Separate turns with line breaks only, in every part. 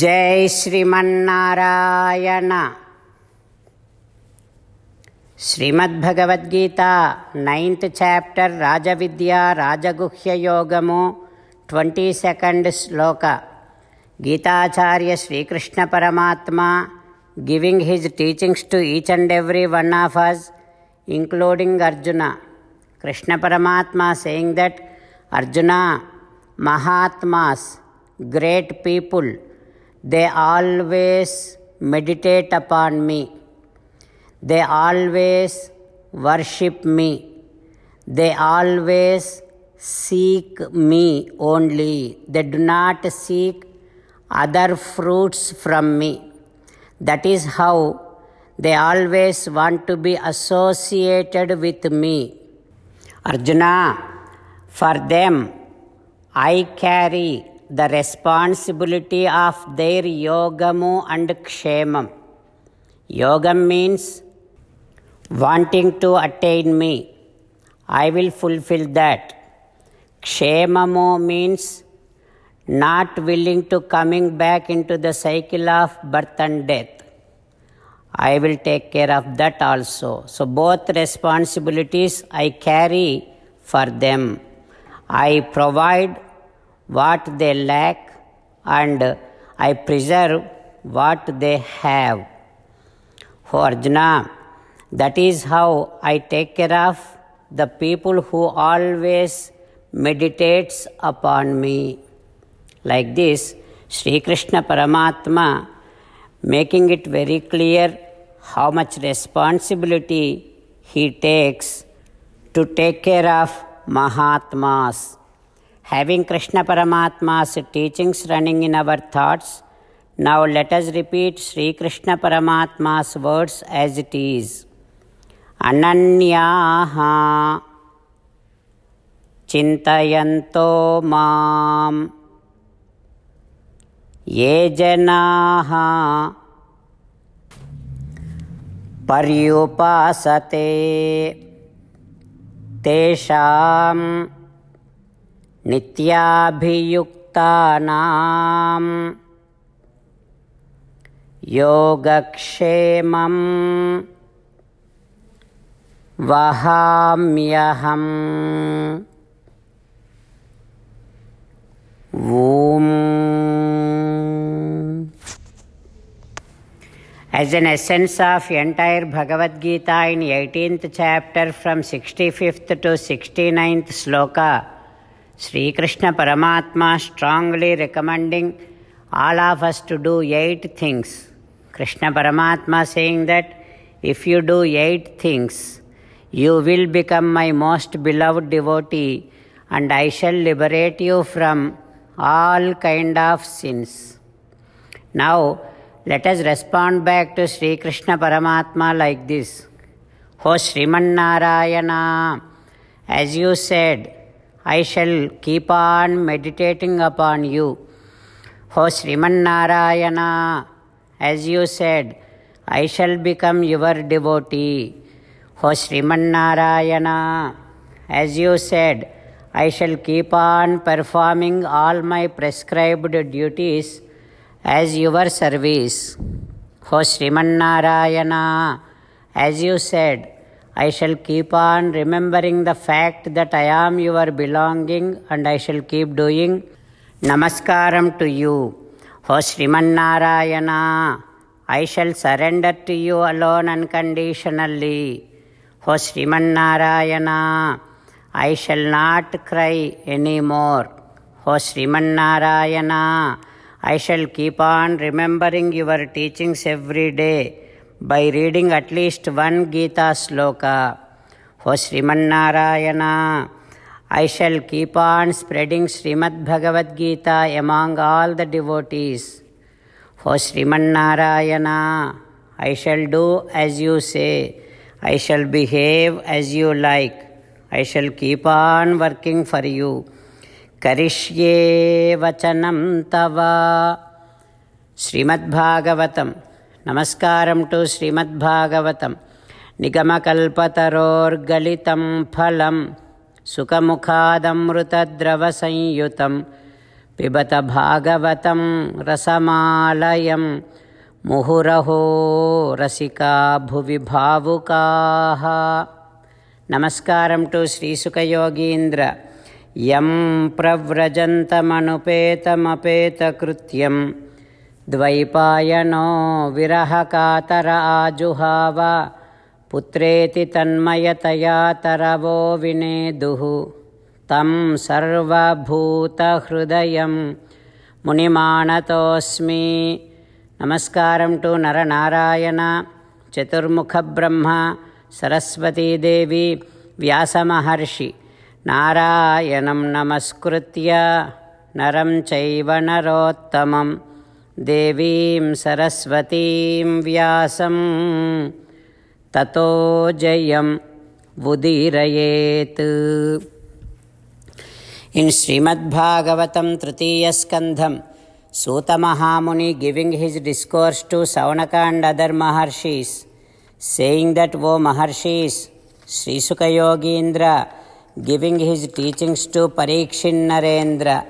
జై Srimannarayana Srimad Bhagavad Gita ninth chapter Raja Vidya Raja Guhya యోగము twenty second శ్లోక Gitacharya Srikrishna Paramatma giving his teachings to each and every one of us including Arjuna Krishna Paramatma saying that Arjuna Mahatmas great people They always meditate upon me. They always worship me. They always seek me only. They do not seek other fruits from me. That is how they always want to be associated with me. Arjuna, for them, I carry the responsibility of their yogamu and kshemam. Yogam means wanting to attain me. I will fulfill that. Kshemamu means not willing to coming back into the cycle of birth and death. I will take care of that also. So both responsibilities I carry for them. I provide what they lack and I preserve what they have. O oh, Arjuna, that is how I take care of the people who always meditates upon me. Like this, Sri Krishna Paramatma making it very clear how much responsibility he takes to take care of Mahatmas. Having Krishna Paramatma's teachings running in our thoughts, now let us repeat Sri Krishna Paramatma's words as it Ananya, Chintayanto Maam, माम् ये जनाः Tesham. Tesham नित्याभियुक्तानां योगक्षेमं वहाम्यहम् Om As an essence of entire Bhagavad Gita in 18th chapter from 65th to 69th sloka, Sri Krishna Paramatma strongly recommending all of us to do eight things. Krishna Paramatma saying that if you do eight things, you will become my most beloved devotee and I shall liberate you from all kind of sins. Now, let us respond back to Sri Krishna Paramatma like this. Ho Srimannarayana, as you said, I shall keep on meditating upon you. O Sriman as you said, I shall become your devotee. O Sriman as you said, I shall keep on performing all my prescribed duties as your service. O Sriman as you said, I shall keep on remembering the fact that I am your belonging and I shall keep doing Namaskaram to you. O Sriman I shall surrender to you alone unconditionally. O Sriman I shall not cry anymore. O Sriman I shall keep on remembering your teachings every day by reading at least one Gita sloka. O Sriman I shall keep on spreading Srimad Bhagavad Gita among all the devotees. O Sriman I shall do as you say. I shall behave as you like. I shall keep on working for you. Karishye Vachanam वचनं Srimad Bhagavatam. नमस्कारं तु श्रीमद्भागवतं निगमकल्पतरोर्गलितं फलं सुखमुखादमृतद्रवसंयुतं पिबत भागवतं रसमालयं मुहुरहो रसिका भुवि भावुकाः नमस्कारं तु श्रीसुखयोगीन्द्र यं प्रव्रजन्तमनुपेतमपेतकृत्यम् द्वैपायनो विरहकातर आजुहाव पुत्रेति तन्मयतया तरवो विने तं सर्वभूतहृदयं मुनिमानतोऽस्मि नमस्कारं टु नरनारायण चतुर्मुखब्रह्म सरस्वतीदेवी व्यासमहर्षि नारायणं नमस्कृत्य नरं चैव नरोत्तमं देवीं सरस्वतीं व्यासं ततो जयम् उदीरयेत् इन् श्रीमद्भागवतं तृतीयस्कन्धं Suta Mahamuni giving his discourse to Savanaka and other Maharshis, saying that, O Maharshis, Srisuka Yogindra, giving his teachings to Parikshin Narendra,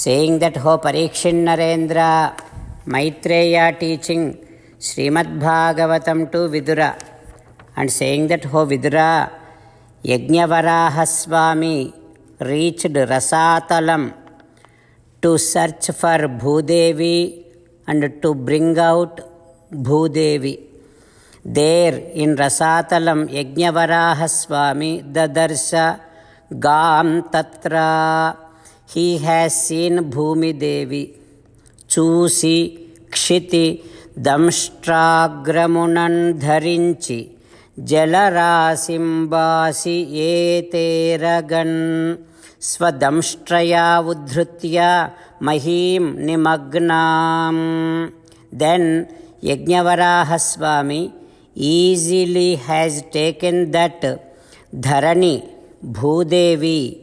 saying that how Parikshit Narendra Maitreya teaching Srimad Bhagavatam to Vidura and saying that how Vidura Yajnavaraha Swami reached Rasatalam to search for Bhudevi and to bring out Bhudevi there in Rasatalam Yajnavaraha Swami దదర్శ గాం తత్ర He has seen Bhumi Devi, Chusi, Kshiti, Damstragramunan Dharinchi, Jalarasimbaasi Yeteragan, Swadamstraya Udhrutya Mahim Nimagnam. Then Yajnavaraha Swami easily has taken that Dharani, Bhudevi,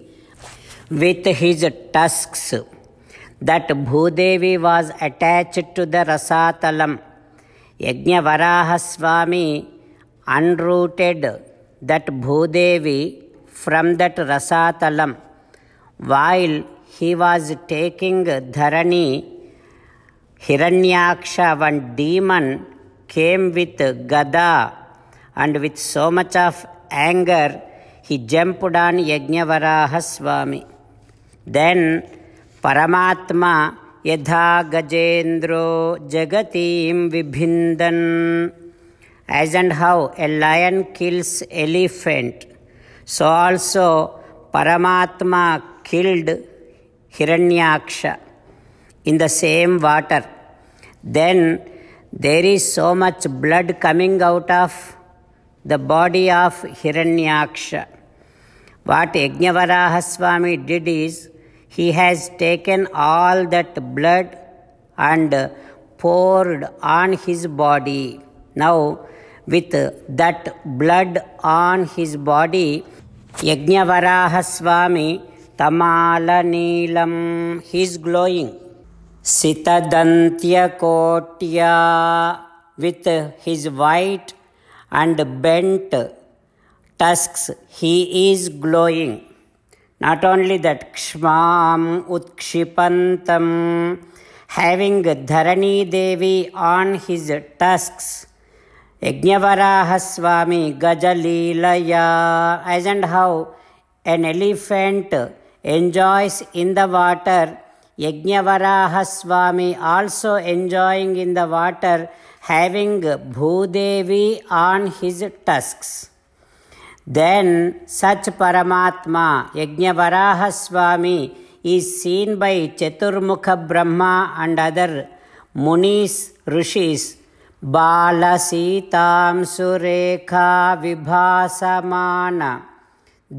with his tusks that Bhudevi was attached to the Rasatalam. Swami unrooted that Bhudevi from that Rasatalam while he was taking Dharani. Hiranyaksha, one demon, came with Gada and with so much of anger, he jumped on Yajnavaraha Swami. Then Paramatma यथा गजेन्द्रो जगतीम विभिन्दन as and how a lion kills elephant so also Paramatma killed Hiranyaksha in the same water then there is so much blood coming out of the body of Hiranyaksha what Yajnavaraha Swami did is He has taken all that blood and poured on his body. Now, with that blood on his body, Yajnavaraha Swami Tamala Neelam, he is glowing. Sita Dantya Kotya, with his white and bent tusks, he is glowing. Not only that, Kshmam Utkshipantam, having Dharani Devi on his tusks, Yajnavaraha Swami Gajalilaya, as and how an elephant enjoys in the water, Yajnavaraha Swami also enjoying in the water, having Bhudevi on his tusks. Then such Paramatma, Yajnavaraha Swami, is seen by Chaturmukha Brahma and other munis, rishis. Surekha बालसीतां सुरेखा विभासमान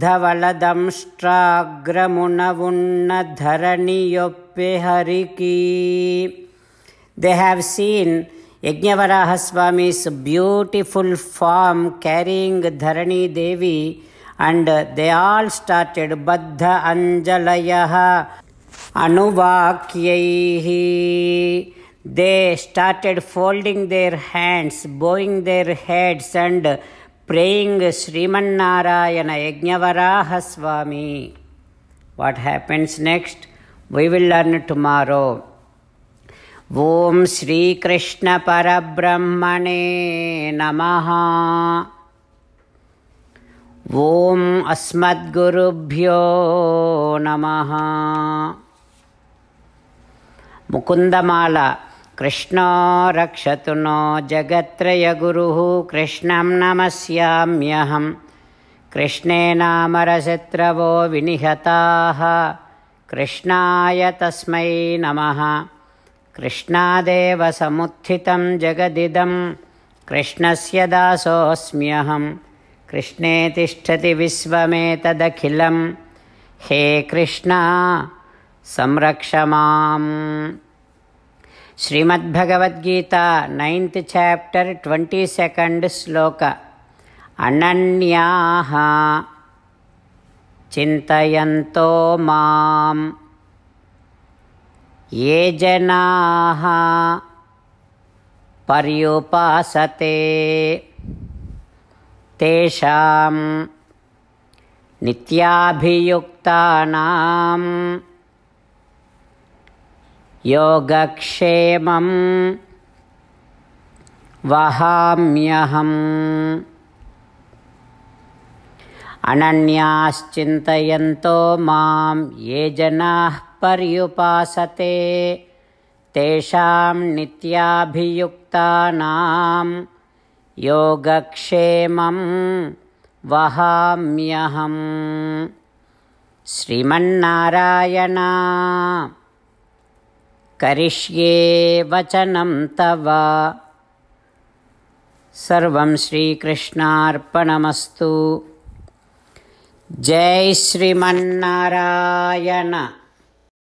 धवलदंष्ट्राग्रमुणवुन्नधरणियोप्य हरिकी they have seen Yajnavaraha Swami's beautiful form carrying Dharani Devi and they all started Baddha Anjalayaha Anuvakyaihi. They started folding their hands, bowing their heads and praying Srimannarayana Yajnavaraha Swami. What happens next? We will learn tomorrow. श्रीकृष्णपरब्रह्मणे नमः ॐ अस्मद्गुरुभ्यो नमः मुकुन्दमाला कृष्णो रक्षतु no जगत्त्रयगुरुः कृष्णं नमस्याम्यहं कृष्णेनामरशत्रवो विनिहताः कृष्णाय तस्मै नमः कृष्णादेव समुत्थितं जगदिदं कृष्णस्य दासोऽस्म्यहं कृष्णे तिष्ठति विश्वमेतदखिलं हे कृष्ण संरक्ष माम् Srimad Bhagavad Gita ninth chapter twenty second श्लोक अनन्याः चिन्तयन्तो माम् ये जनाः पर्युपासते तेषां नित्याभियुक्तानां योगक्षेमं वहाम्यहम् अनन्याश्चिन्तयन्तो मां ये जनाः पर्युपासते तेषां नित्याभियुक्तानां योगक्षेमं वहाम्यहम् श्रीमन्नारायण करिष्ये वचनं तव सर्वं श्रीकृष्णार्पणमस्तु जय श्रीमन्नारायण